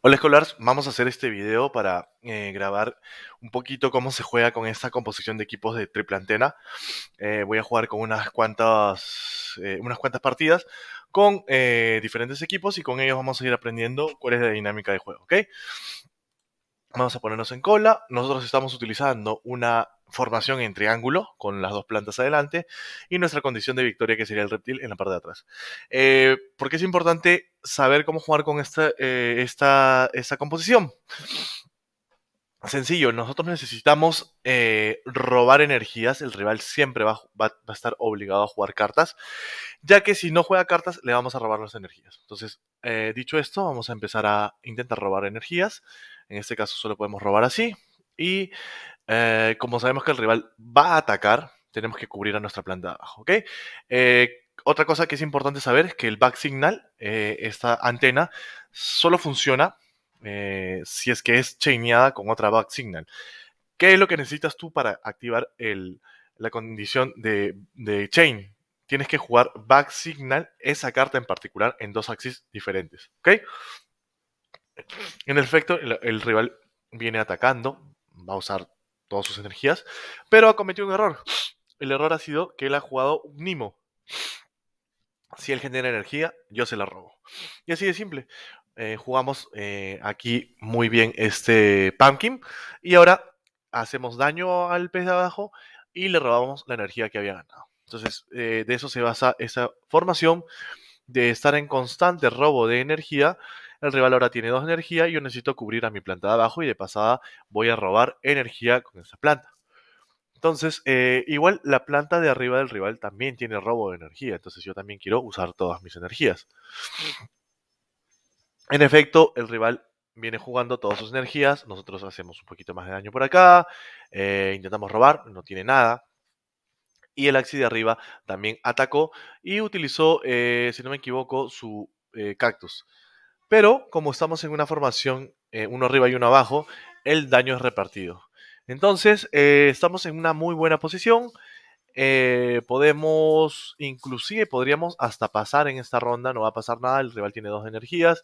Hola Scholars, vamos a hacer este video para eh, grabar un poquito cómo se juega con esta composición de equipos de triple antena. Eh, voy a jugar con unas cuantas, eh, unas cuantas partidas con diferentes equipos y con ellos vamos a ir aprendiendo cuál es la dinámica de juego, ¿ok? Vamos a ponernos en cola. Nosotros estamos utilizando una formación en triángulo con las dos plantas adelante y nuestra condición de victoria que sería el reptil en la parte de atrás. Eh, porque es importante saber cómo jugar con esta, eh, esta, esta composición? sencillo, nosotros necesitamos eh, robar energías, el rival siempre va, a estar obligado a jugar cartas, ya que si no juega cartas le vamos a robar las energías. Entonces, eh, dicho esto, vamos a empezar a intentar robar energías, en este caso solo podemos robar así, y eh, como sabemos que el rival va a atacar, tenemos que cubrir a nuestra planta abajo, otra cosa que es importante saber es que el back signal, esta antena, solo funciona eh, si es que es chaineada con otra back signal. ¿Qué es lo que necesitas tú para activar la condición de, chain? Tienes que jugar back signal esa carta en particular en dos axis diferentes. ¿Ok? En efecto, el, el rival viene atacando, va a usar todas sus energías, pero ha cometido un error. El error ha sido que él ha jugado un Nimo. Si él genera energía, yo se la robo. Y así de simple. Eh, jugamos eh, aquí muy bien este Pumpkin y ahora hacemos daño al pez de abajo y le robamos la energía que había ganado. Entonces, eh, de eso se basa esa formación de estar en constante robo de energía. El rival ahora tiene dos energías y yo necesito cubrir a mi planta de abajo y de pasada voy a robar energía con esa planta. Entonces, igual la planta de arriba del rival también tiene robo de energía, entonces yo también quiero usar todas mis energías. En efecto, el rival viene jugando todas sus energías, nosotros hacemos un poquito más de daño por acá, eh, intentamos robar, no tiene nada. Y el Axi de arriba también atacó y utilizó, eh, si no me equivoco, su eh, cactus. Pero como estamos en una formación, uno arriba y uno abajo, el daño es repartido. Entonces, estamos en una muy buena posición. Eh, podemos, inclusive podríamos hasta pasar en esta ronda, no va a pasar nada, el rival tiene dos energías.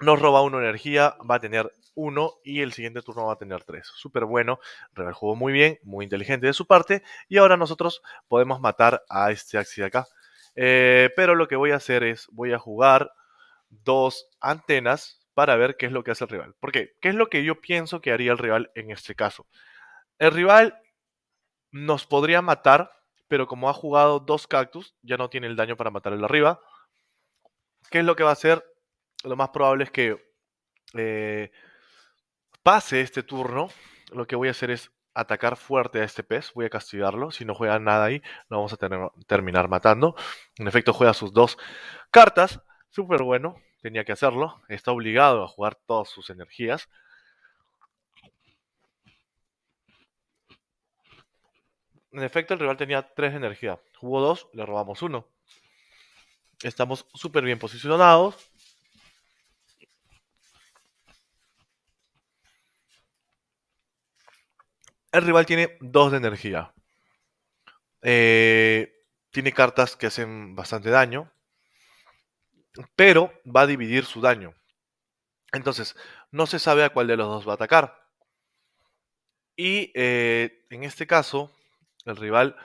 Nos roba una energía, va a tener uno y el siguiente turno va a tener tres. Súper bueno, el rival jugó muy bien, muy inteligente de su parte y ahora nosotros podemos matar a este Axi de acá. Eh, pero lo que voy a hacer es, voy a jugar dos antenas para ver qué es lo que hace el rival. Porque, ¿qué es lo que yo pienso que haría el rival en este caso? El rival nos podría matar, pero como ha jugado dos cactus, ya no tiene el daño para matar el arriba. ¿Qué es lo que va a hacer? Lo más probable es que eh, pase este turno. Lo que voy a hacer es atacar fuerte a este pez. Voy a castigarlo. Si no juega nada ahí, lo vamos a terminar matando. En efecto, juega sus dos cartas. Súper bueno. Tenía que hacerlo. Está obligado a jugar todas sus energías. En efecto, el rival tenía 3 de energía. Jugó 2, le robamos 1. Estamos súper bien posicionados. El rival tiene 2 de energía. Eh, tiene cartas que hacen bastante daño. Pero va a dividir su daño. Entonces, no se sabe a cuál de los dos va a atacar. Y eh, en este caso, el rival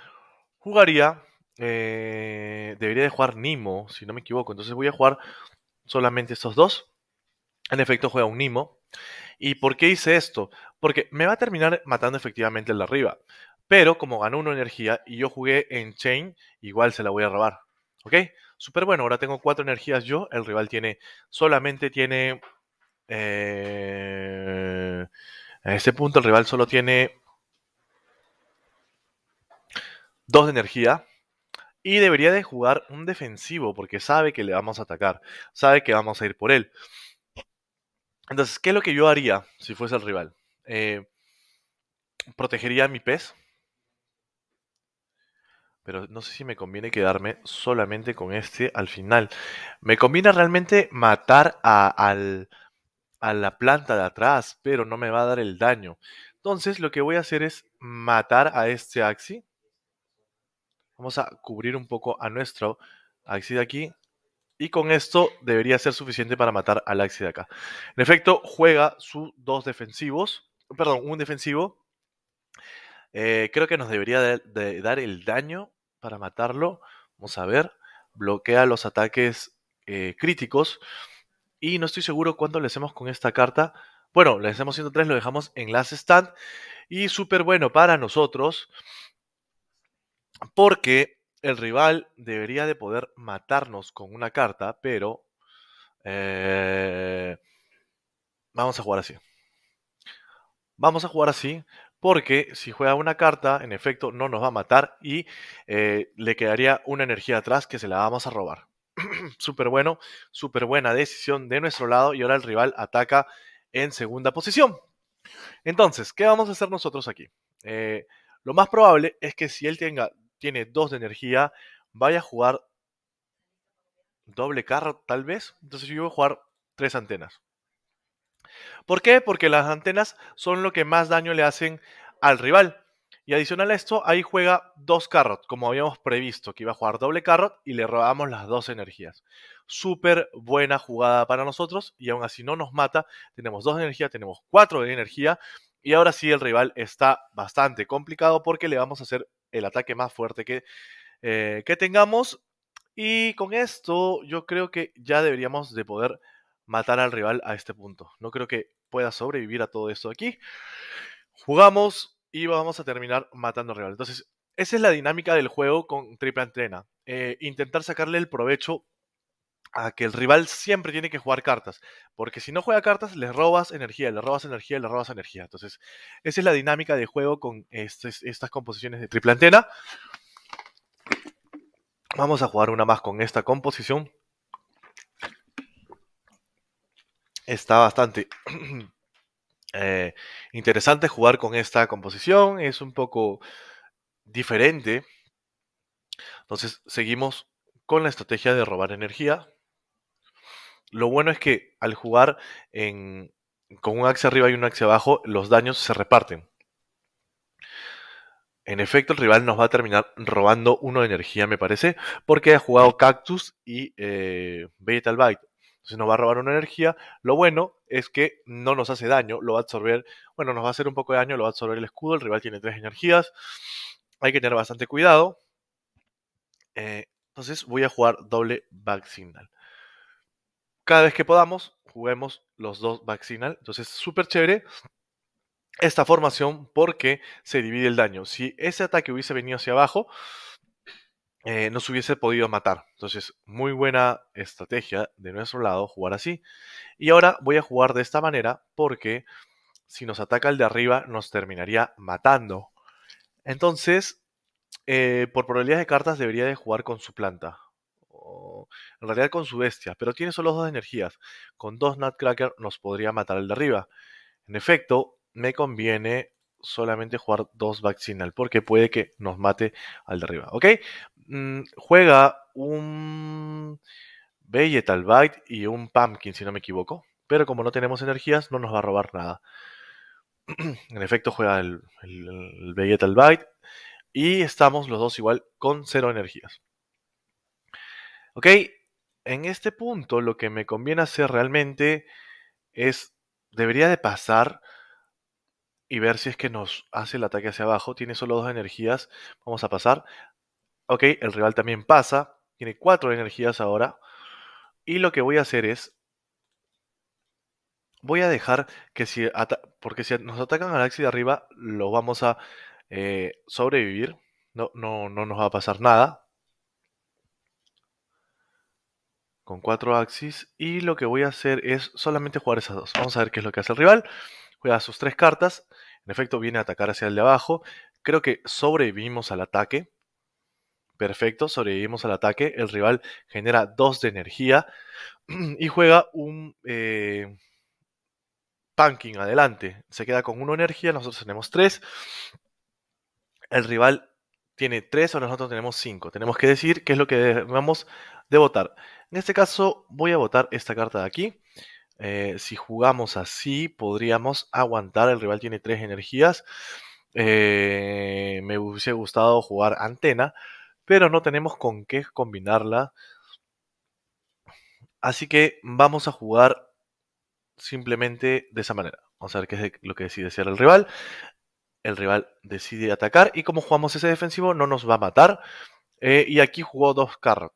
jugaría, eh, debería de jugar Nimo, si no me equivoco. Entonces voy a jugar solamente estos dos. En efecto, juega un Nimo. ¿Y por qué hice esto? Porque me va a terminar matando efectivamente el de arriba. Pero como ganó una energía y yo jugué en Chain, igual se la voy a robar. ¿Ok? Súper bueno, ahora tengo cuatro energías yo. El rival tiene. Solamente tiene. Eh, a este punto el rival solo tiene Dos de energía. Y debería de jugar un defensivo porque sabe que le vamos a atacar, sabe que vamos a ir por él. Entonces, ¿qué es lo que yo haría si fuese el rival? Eh, protegería a mi pez. Pero no sé si me conviene quedarme solamente con este al final. Me conviene realmente matar a, al, a la planta de atrás, pero no me va a dar el daño. Entonces, lo que voy a hacer es matar a este Axi Vamos a cubrir un poco a nuestro Axi de aquí. Y con esto debería ser suficiente para matar al Axi de acá. En efecto, juega sus dos defensivos. Perdón, un defensivo. Eh, creo que nos debería de, dar el daño para matarlo. Vamos a ver. Bloquea los ataques eh, críticos. Y no estoy seguro cuánto le hacemos con esta carta. Bueno, le hacemos 103, lo dejamos en las stand. Y súper bueno para nosotros. Porque el rival debería de poder matarnos con una carta, pero... Eh, vamos a jugar así. Vamos a jugar así porque si juega una carta, en efecto, no nos va a matar y eh, le quedaría una energía atrás que se la vamos a robar. súper bueno, súper buena decisión de nuestro lado y ahora el rival ataca en segunda posición. Entonces, ¿qué vamos a hacer nosotros aquí? Eh, lo más probable es que si él tenga tiene 2 de energía, vaya a jugar doble carro tal vez. Entonces yo voy a jugar 3 antenas. ¿Por qué? Porque las antenas son lo que más daño le hacen al rival. Y adicional a esto, ahí juega dos carrot, como habíamos previsto, que iba a jugar doble carrot y le robamos las dos energías. Súper buena jugada para nosotros y aún así no nos mata. Tenemos dos de energía, tenemos cuatro de energía. Y ahora sí el rival está bastante complicado porque le vamos a hacer el ataque más fuerte que, eh, que tengamos. Y con esto yo creo que ya deberíamos de poder matar al rival a este punto. No creo que pueda sobrevivir a todo esto aquí. Jugamos y vamos a terminar matando al rival. Entonces, esa es la dinámica del juego con Triple Antena. Eh, intentar sacarle el provecho a que el rival siempre tiene que jugar cartas, porque si no juega cartas le robas energía, le robas energía, le robas energía. Entonces, esa es la dinámica de juego con este, estas composiciones de triple antena. Vamos a jugar una más con esta composición. Está bastante eh, interesante jugar con esta composición, es un poco diferente. Entonces, seguimos con la estrategia de robar energía, lo bueno es que al jugar con un axe arriba y un axe abajo, los daños se reparten. En efecto, el rival nos va a terminar robando uno de energía, me parece, porque ha jugado Cactus y eh, Vegetal Bite. Entonces nos va a robar una energía. Lo bueno es que no nos hace daño, lo va a absorber. Bueno, nos va a hacer un poco de daño, lo va a absorber el escudo. El rival tiene tres energías. Hay que tener bastante cuidado. Eh, entonces voy a jugar doble back signal cada vez que podamos, juguemos los dos vaccinal. Entonces, súper chévere esta formación porque se divide el daño. Si ese ataque hubiese venido hacia abajo, eh, nos hubiese podido matar. Entonces, muy buena estrategia de nuestro lado jugar así. Y ahora voy a jugar de esta manera porque si nos ataca el de arriba, nos terminaría matando. Entonces, eh, por probabilidad de cartas, debería de jugar con su planta en realidad con su bestia, pero tiene solo dos energías. Con dos Nutcracker nos podría matar el de arriba. En efecto, me conviene solamente jugar dos Vaccinal, porque puede que nos mate al de arriba, ¿ok? Mm, juega un Vegetal Bite y un Pumpkin, si no me equivoco. Pero como no tenemos energías, no nos va a robar nada. en efecto, juega el, el, Vegetal Bite. Y estamos los dos igual con cero energías. Ok, en este punto lo que me conviene hacer realmente es, debería de pasar y ver si es que nos hace el ataque hacia abajo. Tiene solo dos energías, vamos a pasar. Ok, el rival también pasa, tiene cuatro energías ahora. Y lo que voy a hacer es, voy a dejar que si, porque si nos atacan al axi de arriba, lo vamos a eh, sobrevivir. No, no, no nos va a pasar nada. con cuatro axis y lo que voy a hacer es solamente jugar esas dos. Vamos a ver qué es lo que hace el rival. Juega sus tres cartas, en efecto viene a atacar hacia el de abajo. Creo que sobrevivimos al ataque. Perfecto, sobrevivimos al ataque. El rival genera 2 de energía y juega un eh, adelante. Se queda con 1 energía, nosotros tenemos 3. El rival tiene tres o nosotros tenemos cinco. Tenemos que decir qué es lo que debemos de votar. En este caso voy a votar esta carta de aquí. Eh, si jugamos así, podríamos aguantar. El rival tiene tres energías. Eh, me hubiese gustado jugar antena, pero no tenemos con qué combinarla. Así que vamos a jugar simplemente de esa manera. Vamos a ver qué es lo que decide hacer el rival el rival decide atacar y como jugamos ese defensivo no nos va a matar. Eh, y aquí jugó dos carros.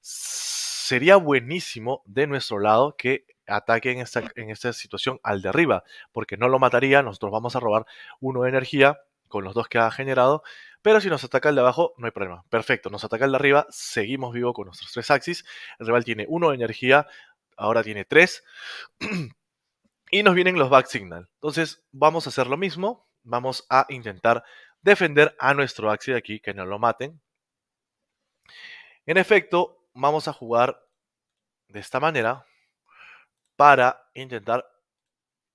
Sería buenísimo de nuestro lado que ataque en esta, en esta situación al de arriba, porque no lo mataría, nosotros vamos a robar uno de energía con los dos que ha generado, pero si nos ataca el de abajo, no hay problema. Perfecto, nos ataca el de arriba, seguimos vivo con nuestros tres axis, el rival tiene uno de energía, ahora tiene tres, y nos vienen los back signal. Entonces vamos a hacer lo mismo, vamos a intentar defender a nuestro Axie de aquí, que no lo maten. En efecto, vamos a jugar de esta manera para intentar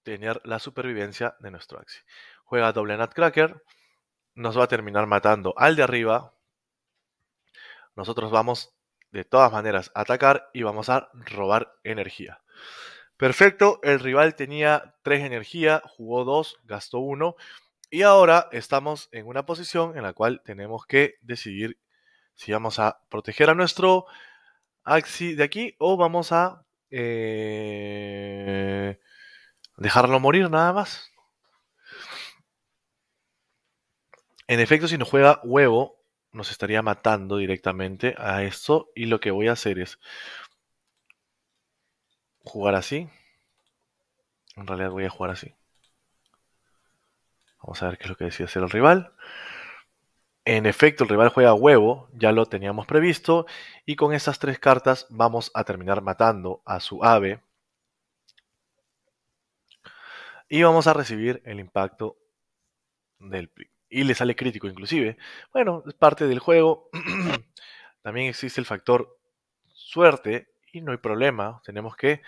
tener la supervivencia de nuestro Axie. Juega doble Nutcracker, nos va a terminar matando al de arriba. Nosotros vamos de todas maneras a atacar y vamos a robar energía. Perfecto, el rival tenía 3 energía, jugó 2, gastó 1 y ahora estamos en una posición en la cual tenemos que decidir si vamos a proteger a nuestro Axi de aquí o vamos a eh, dejarlo morir nada más. En efecto, si nos juega huevo, nos estaría matando directamente a esto y lo que voy a hacer es jugar así. En realidad voy a jugar así. Vamos a ver qué es lo que decía hacer el rival. En efecto, el rival juega huevo, ya lo teníamos previsto, y con estas tres cartas vamos a terminar matando a su ave. Y vamos a recibir el impacto del... Y le sale crítico inclusive. Bueno, es parte del juego. También existe el factor suerte y no hay problema, tenemos que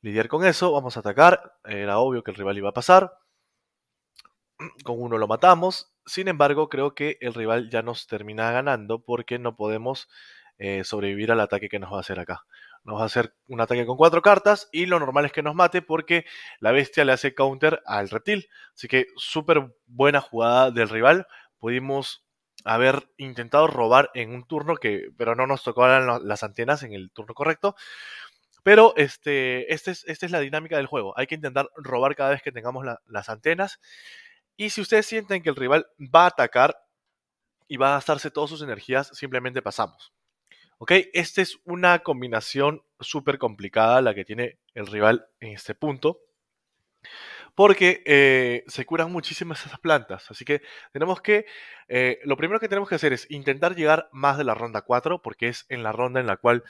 lidiar con eso, vamos a atacar, era obvio que el rival iba a pasar, con uno lo matamos, sin embargo creo que el rival ya nos termina ganando porque no podemos eh, sobrevivir al ataque que nos va a hacer acá. Nos va a hacer un ataque con cuatro cartas y lo normal es que nos mate porque la bestia le hace counter al reptil. Así que súper buena jugada del rival. Pudimos haber intentado robar en un turno que, pero no nos tocó las antenas en el turno correcto. Pero este, este es, esta es la dinámica del juego. Hay que intentar robar cada vez que tengamos las antenas. Y si ustedes sienten que el rival va a atacar y va a gastarse todas sus energías, simplemente pasamos. ¿Ok? Esta es una combinación súper complicada la que tiene el rival en este punto porque eh, se curan muchísimas esas plantas. Así que tenemos que, eh, lo primero que tenemos que hacer es intentar llegar más de la ronda 4, porque es en la ronda en la cual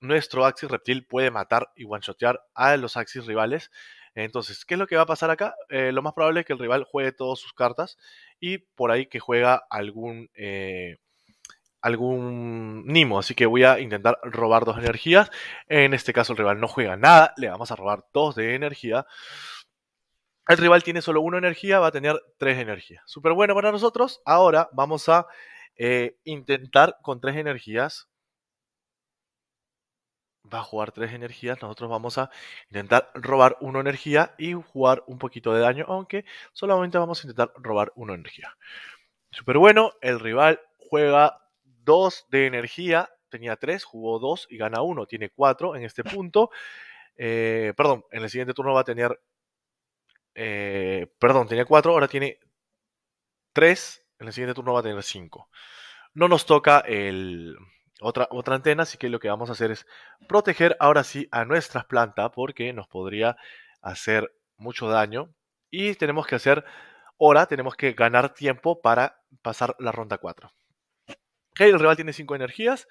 nuestro Axis Reptil puede matar y one-shotear a los Axis rivales. Entonces, ¿qué es lo que va a pasar acá? Eh, lo más probable es que el rival juegue todas sus cartas y por ahí que juega algún, algún Nimo. Así que voy a intentar robar dos energías. En este caso el rival no juega nada, le vamos a robar dos de energía. El rival tiene solo una energía, va a tener tres energías. Súper bueno para nosotros. Ahora vamos a eh, intentar con tres energías. Va a jugar tres energías. Nosotros vamos a intentar robar una energía y jugar un poquito de daño. Aunque solamente vamos a intentar robar una energía. Súper bueno. El rival juega dos de energía. Tenía tres, jugó dos y gana uno. Tiene cuatro en este punto. Eh, perdón, en el siguiente turno va a tener eh, perdón, tenía 4, ahora tiene 3. En el siguiente turno va a tener 5. No nos toca otra, otra antena, así que lo que vamos a hacer es proteger ahora sí a nuestras plantas porque nos podría hacer mucho daño. Y tenemos que hacer, ahora tenemos que ganar tiempo para pasar la ronda 4. Ok, el rival tiene 5 energías.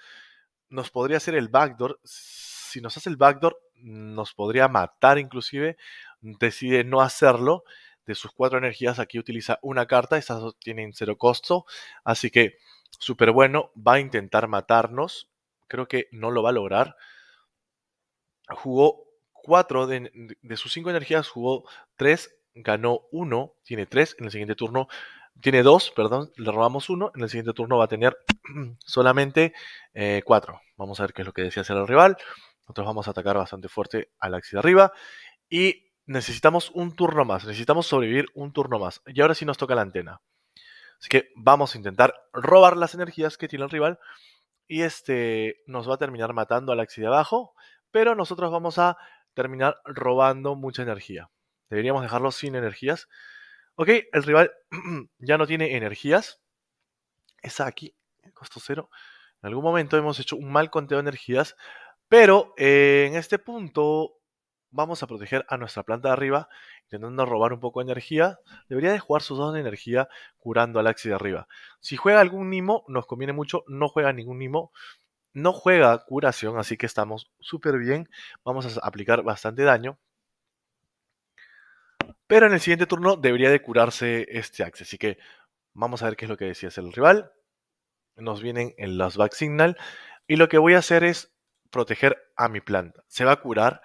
Nos podría hacer el backdoor. Si nos hace el backdoor, nos podría matar inclusive, mm, decide no hacerlo. De sus cuatro energías aquí utiliza una carta, estas tienen cero costo, así que súper bueno, va a intentar matarnos, creo que no lo va a lograr. Jugó cuatro de, sus cinco energías, jugó tres, ganó uno, tiene tres, en el siguiente turno tiene dos, perdón, le robamos uno, en el siguiente turno va a tener solamente eh, cuatro. Vamos a ver qué es lo que decía hacer el rival. Nosotros vamos a atacar bastante fuerte al axi de arriba. Y necesitamos un turno más. Necesitamos sobrevivir un turno más. Y ahora sí nos toca la antena. Así que vamos a intentar robar las energías que tiene el rival. Y este nos va a terminar matando al axi de abajo. Pero nosotros vamos a terminar robando mucha energía. Deberíamos dejarlo sin energías. Ok, el rival ya no tiene energías. Esa aquí, costo cero. En algún momento hemos hecho un mal conteo de energías. Pero eh, en este punto vamos a proteger a nuestra planta de arriba, intentando robar un poco de energía. Debería de jugar sus dos de energía curando al Axi de arriba. Si juega algún Nimo, nos conviene mucho. No juega ningún Nimo. No juega curación, así que estamos súper bien. Vamos a aplicar bastante daño. Pero en el siguiente turno debería de curarse este Axe. Así que vamos a ver qué es lo que decía el rival. Nos vienen en las back signal. Y lo que voy a hacer es proteger a mi planta. Se va a curar,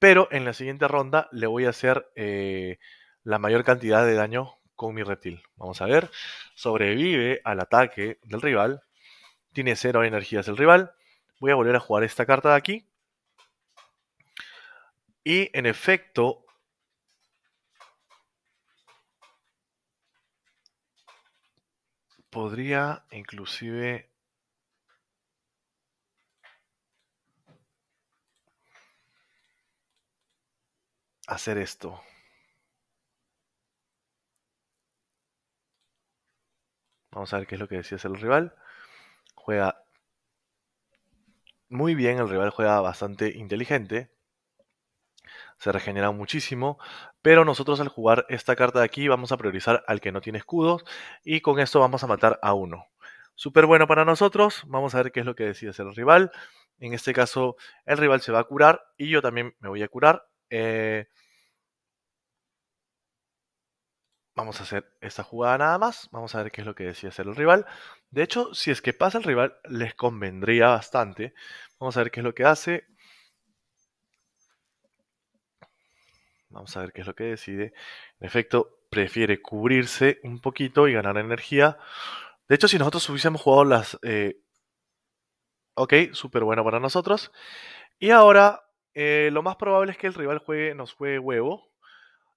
pero en la siguiente ronda le voy a hacer eh, la mayor cantidad de daño con mi reptil. Vamos a ver. Sobrevive al ataque del rival. Tiene cero energías el rival. Voy a volver a jugar esta carta de aquí. Y en efecto... Podría inclusive hacer esto. Vamos a ver qué es lo que decía hacer el rival. Juega muy bien, el rival juega bastante inteligente. Se regenera muchísimo. Pero nosotros al jugar esta carta de aquí vamos a priorizar al que no tiene escudos. Y con esto vamos a matar a uno. Súper bueno para nosotros. Vamos a ver qué es lo que decide hacer el rival. En este caso, el rival se va a curar y yo también me voy a curar. Eh, vamos a hacer esta jugada nada más, vamos a ver qué es lo que decide hacer el rival. De hecho, si es que pasa el rival, les convendría bastante. Vamos a ver qué es lo que hace. Vamos a ver qué es lo que decide. En efecto, prefiere cubrirse un poquito y ganar energía. De hecho, si nosotros hubiésemos jugado las... Eh, ok, súper bueno para nosotros. Y ahora, eh, lo más probable es que el rival juegue, nos juegue huevo.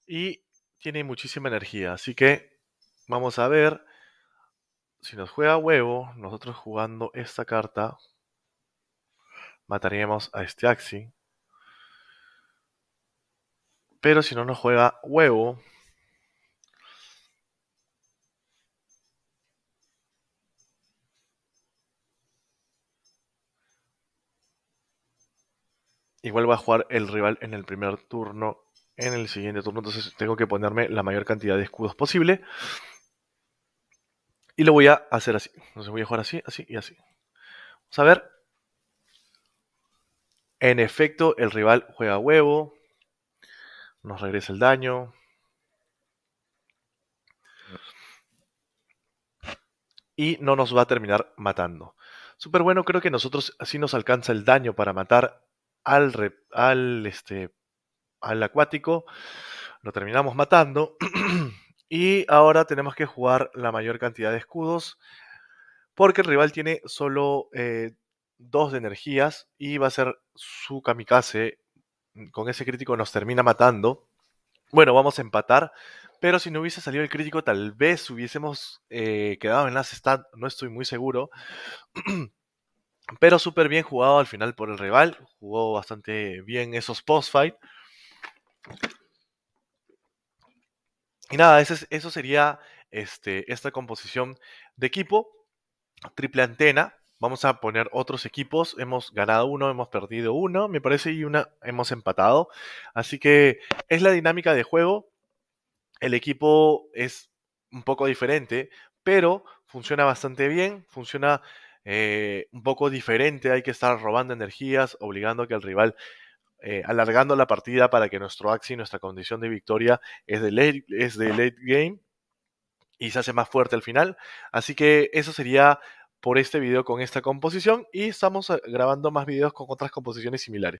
Y tiene muchísima energía. Así que vamos a ver si nos juega huevo, nosotros jugando esta carta, mataríamos a este Axi. Pero si no nos juega huevo, igual va a jugar el rival en el primer turno en el siguiente turno. Entonces tengo que ponerme la mayor cantidad de escudos posible. Y lo voy a hacer así. Entonces voy a jugar así, así y así. Vamos a ver. En efecto, el rival juega huevo. Nos regresa el daño. Y no nos va a terminar matando. Súper bueno, creo que nosotros así nos alcanza el daño para matar al, al este, al acuático, lo terminamos matando. y ahora tenemos que jugar la mayor cantidad de escudos, porque el rival tiene solo eh, dos de energías y va a ser su kamikaze. Mm, con ese crítico nos termina matando. Bueno, vamos a empatar. Pero si no hubiese salido el crítico, tal vez hubiésemos eh, quedado en las stats. No estoy muy seguro. pero súper bien jugado al final por el rival. Jugó bastante bien esos post-fight. Y nada, eso, sería este, esta composición de equipo. Triple antena. Vamos a poner otros equipos. Hemos ganado uno, hemos perdido uno, me parece, y una hemos empatado. Así que es la dinámica de juego. El equipo es un poco diferente, pero funciona bastante bien. Funciona eh, un poco diferente. Hay que estar robando energías, obligando que el rival eh, alargando la partida para que nuestro axi, nuestra condición de victoria es de, late, es de late game y se hace más fuerte al final. Así que eso sería por este video con esta composición y estamos eh, grabando más videos con otras composiciones similares.